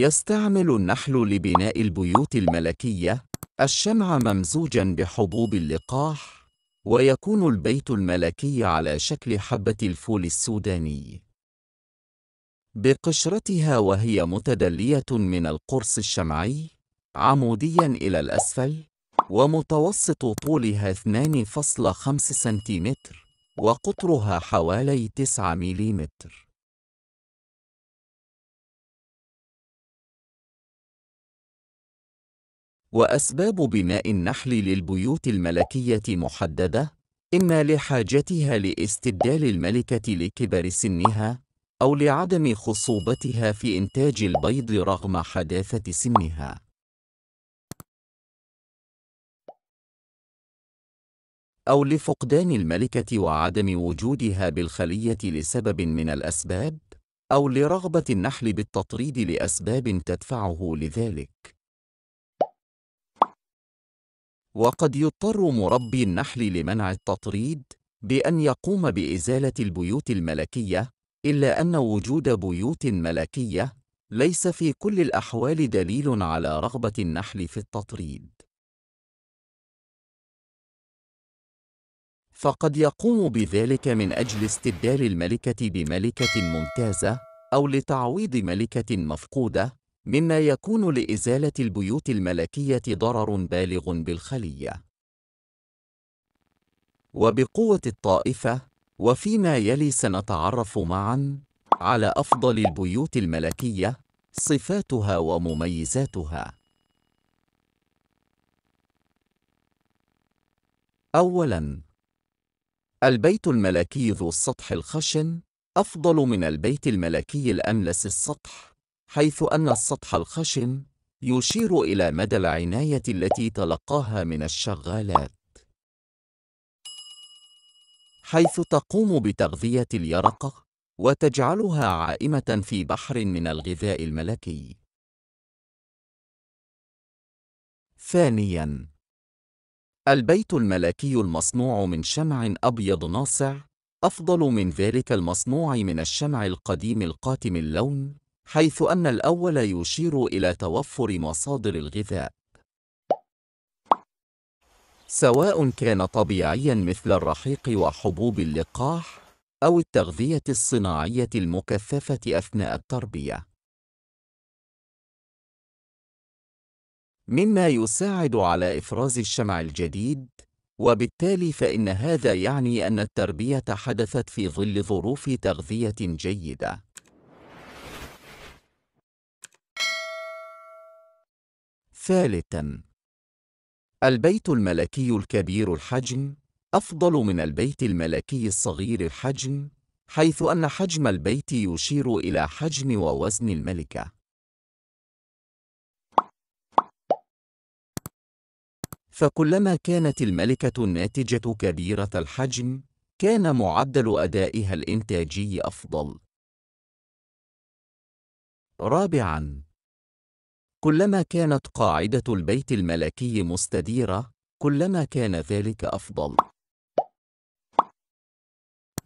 يستعمل النحل لبناء البيوت الملكية الشمع ممزوجاً بحبوب اللقاح ويكون البيت الملكي على شكل حبة الفول السوداني بقشرتها وهي متدلية من القرص الشمعي عمودياً إلى الأسفل ومتوسط طولها 2.5 سنتيمتر وقطرها حوالي 9 مليمتر وأسباب بناء النحل للبيوت الملكية محددة إما لحاجتها لاستبدال الملكة لكبر سنها أو لعدم خصوبتها في إنتاج البيض رغم حداثة سنها أو لفقدان الملكة وعدم وجودها بالخلية لسبب من الأسباب أو لرغبة النحل بالتطريد لأسباب تدفعه لذلك وقد يضطر مربي النحل لمنع التطريد بأن يقوم بإزالة البيوت الملكية إلا أن وجود بيوت ملكية ليس في كل الأحوال دليل على رغبة النحل في التطريد فقد يقوم بذلك من أجل استبدال الملكة بملكة ممتازة أو لتعويض ملكة مفقودة مما يكون لإزالة البيوت الملكية ضرر بالغ بالخلية. وبقوة الطائفة، وفيما يلي سنتعرف معًا على أفضل البيوت الملكية، صفاتها ومميزاتها. أولًا، البيت الملكي ذو السطح الخشن أفضل من البيت الملكي الأملس السطح. حيث أن السطح الخشن يشير إلى مدى العناية التي تلقاها من الشغالات حيث تقوم بتغذية اليرقة وتجعلها عائمة في بحر من الغذاء الملكي ثانياً البيت الملكي المصنوع من شمع أبيض ناصع أفضل من ذلك المصنوع من الشمع القديم القاتم اللون حيث أن الأول يشير إلى توفر مصادر الغذاء سواء كان طبيعيا مثل الرحيق وحبوب اللقاح أو التغذية الصناعية المكثفة أثناء التربية مما يساعد على إفراز الشمع الجديد وبالتالي فإن هذا يعني أن التربية حدثت في ظل ظروف تغذية جيدة ثالثاً البيت الملكي الكبير الحجم أفضل من البيت الملكي الصغير الحجم حيث أن حجم البيت يشير إلى حجم ووزن الملكة فكلما كانت الملكة الناتجة كبيرة الحجم كان معدل أدائها الإنتاجي أفضل رابعاً كلما كانت قاعدة البيت الملكي مستديرة، كلما كان ذلك أفضل.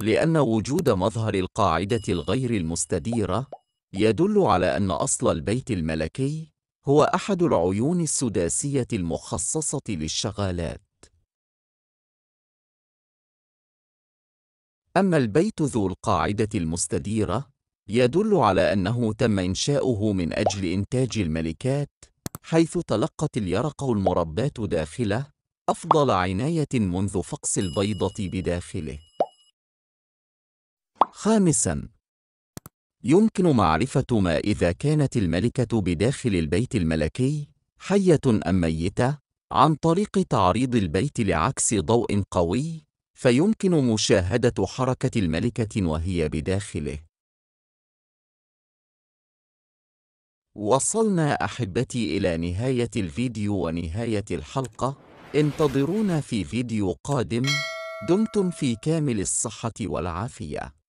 لأن وجود مظهر القاعدة الغير المستديرة يدل على أن أصل البيت الملكي هو أحد العيون السداسية المخصصة للشغالات. أما البيت ذو القاعدة المستديرة يدل على أنه تم إنشاؤه من أجل إنتاج الملكات حيث تلقت اليرق المربات داخله أفضل عناية منذ فقس البيضة بداخله خامساً يمكن معرفة ما إذا كانت الملكة بداخل البيت الملكي حية أم ميتة عن طريق تعريض البيت لعكس ضوء قوي فيمكن مشاهدة حركة الملكة وهي بداخله وصلنا أحبتي إلى نهاية الفيديو ونهاية الحلقة انتظرونا في فيديو قادم دمتم في كامل الصحة والعافية